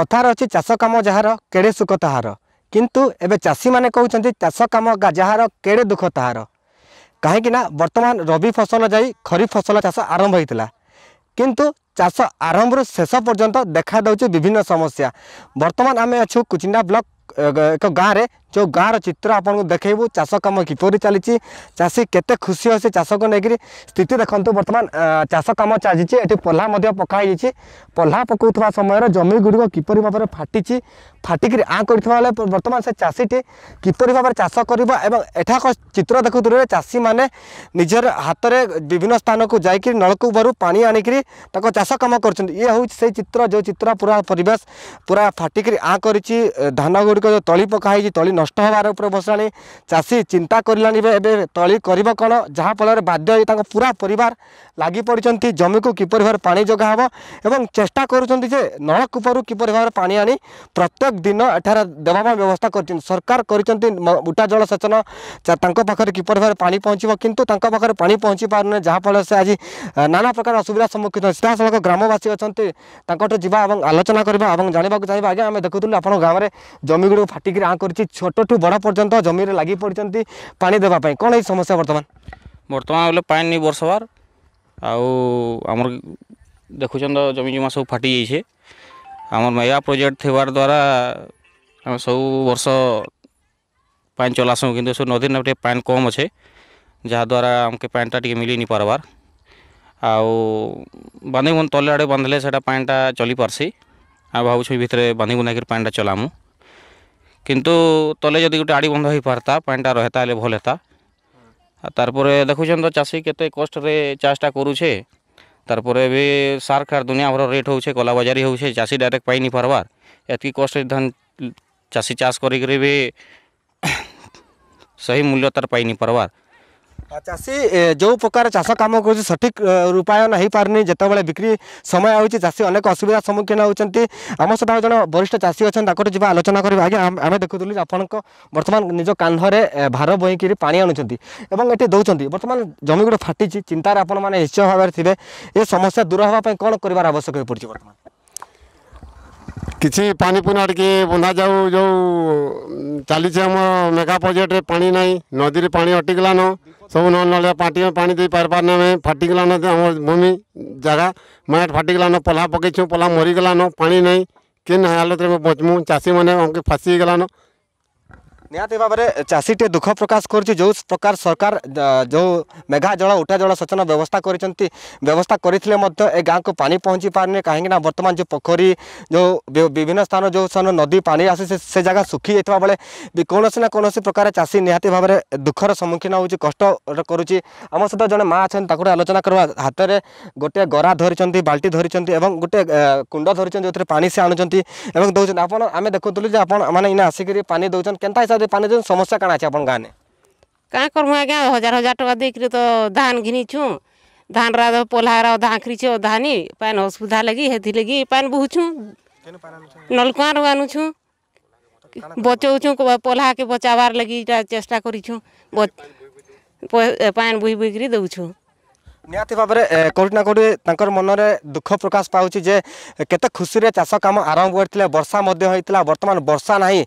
କଥାରେ ଅଛି ଚାଷ କାମ ଯାହାର କେଡ଼େ ସୁଖ ତାହାର କିନ୍ତୁ ଏବେ ଚାଷୀମାନେ କହୁଛନ୍ତି ଚାଷ କାମ ଯାହାର କେଡ଼େ ଦୁଃଖ ତାହାର କାହିଁକିନା ବର୍ତ୍ତମାନ ରବି ଫସଲ ଯାଇ ଖରିଫ ଫସଲ ଚାଷ ଆରମ୍ଭ ହୋଇଥିଲା କିନ୍ତୁ ଚାଷ ଆରମ୍ଭରୁ ଶେଷ ପର୍ଯ୍ୟନ୍ତ ଦେଖାଦେଉଛି ବିଭିନ୍ନ ସମସ୍ୟା ବର୍ତ୍ତମାନ ଆମେ ଅଛୁ କୁଚିଣ୍ଡା ବ୍ଲକ୍ ଏକ ଗାଁରେ ଯେଉଁ ଗାଁର ଚିତ୍ର ଆପଣଙ୍କୁ ଦେଖାଇବୁ ଚାଷ କାମ କିପରି ଚାଲିଛି ଚାଷୀ କେତେ ଖୁସି ଅଛି ଚାଷକୁ ନେଇକରି ସ୍ଥିତି ଦେଖନ୍ତୁ ବର୍ତ୍ତମାନ ଚାଷ କାମ ଚାଲିଛି ଏଠି ପହ୍ଲା ମଧ୍ୟ ପକା ହେଇଯାଇଛି ପହ୍ଲା ପକାଉଥିବା ସମୟରେ ଜମିଗୁଡ଼ିକ କିପରି ଭାବରେ ଫାଟିଛି ଫାଟିକିରି ଆଁ କରିଥିବା ବେଳେ ବର୍ତ୍ତମାନ ସେ ଚାଷୀଟି କିପରି ଭାବରେ ଚାଷ କରିବ ଏବଂ ଏଠାକ ଚିତ୍ର ଦେଖୁଥିଲେ ଚାଷୀମାନେ ନିଜର ହାତରେ ବିଭିନ୍ନ ସ୍ଥାନକୁ ଯାଇକରି ନଳକୂପରୁ ପାଣି ଆଣିକରି ତାଙ୍କ ଚାଷ କାମ କରୁଛନ୍ତି ଇଏ ହେଉଛି ସେଇ ଚିତ୍ର ଯେଉଁ ଚିତ୍ର ପୁରା ପରିବେଶ ପୁରା ଫାଟିକିରି ଆଁ କରିଛି ଧାନ ଗୁଡ଼ିକ ଯେଉଁ ତଳି ପକା ହେଇଛି ତଳି নষ্ট হওয়ার উপরে বসালে চাষী চিন্তা করলানি এবে তলি করব কোণ যা যাফলের বাধ্য হয়ে তাঁর পুরা পরিবার লাগি পড়ছেন জমি কু কিপর ভাবে পাঁচ যোগা হব এবং চেষ্টা করছেন যে নলকূপর কিপর ভাবে পাঁচ আনি প্রত্যেক দিন এঠার দেওয়া ব্যবস্থা করছেন সরকার করছেন উটা জলসেচন তাঁর পাখে কিপর ভাবে পাঁচ পৌঁছব কিন্তু তাঁর পাখে পাঁচ পৌঁছি যা ফলে সে আজ নানা প্রকার অসুবিধার সম্মুখীন সিধাসলখ গ্রামবাসী অনেক তাঁর যা এবং আলোচনা করা এবং জাঁয়া চাহিদা আজ্ঞা আমি দেখুলু আপনার গ্রামের জমিগুলো ফাটিকি আঁ করছি ছোট ଛୋଟଠୁ ବଡ଼ ପର୍ଯ୍ୟନ୍ତ ଜମିରେ ଲାଗି ପଡ଼ିଛନ୍ତି ପାଣି ଦେବା ପାଇଁ କ'ଣ ଏଇ ସମସ୍ୟା ବର୍ତ୍ତମାନ ବର୍ତ୍ତମାନ ବୋଲେ ପାଣି ନେଇ ବର୍ଷବାର ଆଉ ଆମର ଦେଖୁଛନ୍ ତ ଜମି ଜମା ସବୁ ଫାଟି ଯାଇଛେ ଆମର ମେଗା ପ୍ରୋଜେକ୍ଟ ଥିବାର ଦ୍ୱାରା ଆମେ ସବୁ ବର୍ଷ ପାଣି ଚଲାସୁଁ କିନ୍ତୁ ସବୁ ନଦୀରେ ଟିକେ ପାଣି କମ୍ ଅଛେ ଯାହାଦ୍ୱାରା ଆମକେ ପାଣିଟା ଟିକେ ମିଲି ନି ପାର୍ବାର୍ ଆଉ ବାନ୍ଧି ବୁନ୍ଧି ତଲେ ଆଡ଼େ ବାନ୍ଧିଲେ ସେଇଟା ପାଣିଟା ଚଲି ପାର୍ସି ଆଉ ଭାବୁଛୁ ଭିତରେ ବାନ୍ଧି ବୁନ୍ଧାକିରି ପାଣିଟା ଚଲାମୁ কিন্তু তলে যদি গোটে আড়ি বন্ধ হয়ে পারতা পানিটা রহতা হলে ভাল হতা আর তারপরে দেখুছেন তো চাষী কেতে কষ্টরে চাষটা করুছে তারপরে বি সার খার দুনিয়াভর রেট হচ্ছে কলাবাজারি হচ্ছে চাষী ডাইরেক্ট পাইনি পারবার এতকি কষ্টরে ধান চাষী চাষ করি বি सही मूल्य तार पाई नहीं पार्बार ଚାଷୀ ଯେଉଁ ପ୍ରକାର ଚାଷ କାମ କରୁଛି ସଠିକ୍ ରୂପାୟନ ହୋଇପାରୁନି ଯେତେବେଳେ ବିକ୍ରି ସମୟ ହେଉଛି ଚାଷୀ ଅନେକ ଅସୁବିଧା ସମ୍ମୁଖୀନ ହେଉଛନ୍ତି ଆମ ସହିତ ଜଣେ ବରିଷ୍ଠ ଚାଷୀ ଅଛନ୍ତି ତାଙ୍କଠୁ ଯିବା ଆଲୋଚନା କରିବା ଆଜ୍ଞା ଆମେ ଦେଖୁଥିଲୁ ଯେ ଆପଣଙ୍କ ବର୍ତ୍ତମାନ ନିଜ କାନ୍ଧରେ ଭାର ବୋହିକିରି ପାଣି ଆଣୁଛନ୍ତି ଏବଂ ଏଠି ଦେଉଛନ୍ତି ବର୍ତ୍ତମାନ ଜମି ଗୁଡ଼ିକ ଫାଟିଛି ଚିନ୍ତାରେ ଆପଣମାନେ ନିଶ୍ଚୟ ଭାବରେ ଥିବେ ଏ ସମସ୍ୟା ଦୂର ହେବା ପାଇଁ କ'ଣ କରିବାର ଆବଶ୍ୟକ ହୋଇପଡ଼ିଛି ବର୍ତ୍ତମାନ किसी पानीपुना टे बंधा जाऊ जो चली आम मेगा प्रोजेक्ट पा ना नदी पा अटिगलान सब नलिया पार्टी में पा दे पारे फाटिगलान आम भूमि जगह मैट फाटिगलान पल्ला पकई छु पल्ला मरीगलान पा नहीं किन हालत में बचमु चाषी मैंने फासी गलान ନିହାତି ଭାବରେ ଚାଷୀଟିଏ ଦୁଃଖ ପ୍ରକାଶ କରୁଛି ଯେଉଁ ପ୍ରକାର ସରକାର ଯେଉଁ ମେଘା ଜଳ ଉଠା ଜଳ ସେଚନ ବ୍ୟବସ୍ଥା କରିଛନ୍ତି ବ୍ୟବସ୍ଥା କରିଥିଲେ ମଧ୍ୟ ଏ ଗାଁକୁ ପାଣି ପହଞ୍ଚି ପାରୁନି କାହିଁକିନା ବର୍ତ୍ତମାନ ଯେଉଁ ପୋଖରୀ ଯେଉଁ ବିଭିନ୍ନ ସ୍ଥାନ ଯେଉଁ ସ୍ଥାନ ନଦୀ ପାଣି ଆସି ସେ ଜାଗା ଶୁଖି ଯାଇଥିବା ବେଳେ କୌଣସି ନା କୌଣସି ପ୍ରକାର ଚାଷୀ ନିହାତି ଭାବରେ ଦୁଃଖର ସମ୍ମୁଖୀନ ହେଉଛି କଷ୍ଟ କରୁଛି ଆମ ସହିତ ଜଣେ ମା ଅଛନ୍ତି ତାକୁ ଗୋଟେ ଆଲୋଚନା କରିବା ହାତରେ ଗୋଟିଏ ଗରା ଧରିଛନ୍ତି ବାଲ୍ଟି ଧରିଛନ୍ତି ଏବଂ ଗୋଟିଏ କୁଣ୍ଡ ଧରିଛନ୍ତି ଯେଉଁଥିରେ ପାଣି ସେ ଆଣୁଛନ୍ତି ଏବଂ ଦେଉଛନ୍ତି ଆପଣ ଆମେ ଦେଖୁଥିଲୁ ଯେ ଆପଣ ମାନେ ଇନା ଆସିକରି ପାଣି ଦେଉଛନ୍ତି କେନ୍ତା ହିସାବରେ ଦେ ପାନି ଦେଉନ୍ ସମସ୍ୟା କାଣା ଅଛି ଆପଣ ଗାଁନେ କାଁ କର୍ମୁ ଆଜ୍ଞା ହଜାର ହଜାର ଟଙ୍କା ଦେଇକିରି ତ ଧାନ ଘିନିଛୁଁ ଧାନ ରା ପୋହ୍ଲାର ଅଧା ଆଙ୍କିରିଛେ ଅଧା ନି ପାଏନ୍ ଅସୁବିଧା ଲାଗି ହେଥିଲାଗି ପାଏନ୍ ବହୁଛୁଁ ନଲକୁଆଁରୁ ଆନୁଛୁଁ ବଚଉଛୁଁ ପୋହ୍ଲାକେ ବଚାବାର୍ ଲାଗି ଇଟା ଚେଷ୍ଟା କରିଛୁଁ ପାଏନ୍ ବୁହି ବୁହିକିରି ଦଉଛୁଁ ନିହାତି ଭାବରେ କେଉଁଠି ନା କେଉଁଠି ତାଙ୍କର ମନରେ ଦୁଃଖ ପ୍ରକାଶ ପାଉଛି ଯେ କେତେ ଖୁସିରେ ଚାଷ କାମ ଆରମ୍ଭ କରିଥିଲେ ବର୍ଷା ମଧ୍ୟ ହୋଇଥିଲା ବର୍ତ୍ତମାନ ବର୍ଷା ନାହିଁ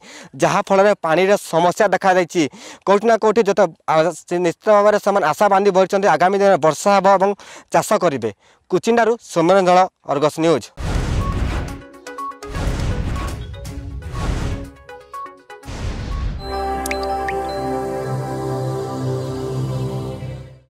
ଯାହାଫଳରେ ପାଣିର ସମସ୍ୟା ଦେଖାଯାଇଛି କେଉଁଠି ନା କେଉଁଠି ଯେତେ ନିଶ୍ଚିତ ଭାବରେ ସେମାନେ ଆଶା ବାନ୍ଧି ବଢ଼ିଛନ୍ତି ଆଗାମୀ ଦିନରେ ବର୍ଷା ହେବ ଏବଂ ଚାଷ କରିବେ କୁଚିଣ୍ଡାରୁ ସୌମ୍ୟରଞ୍ଜଳ ଅର୍ଗସ୍ ନ୍ୟୁଜ୍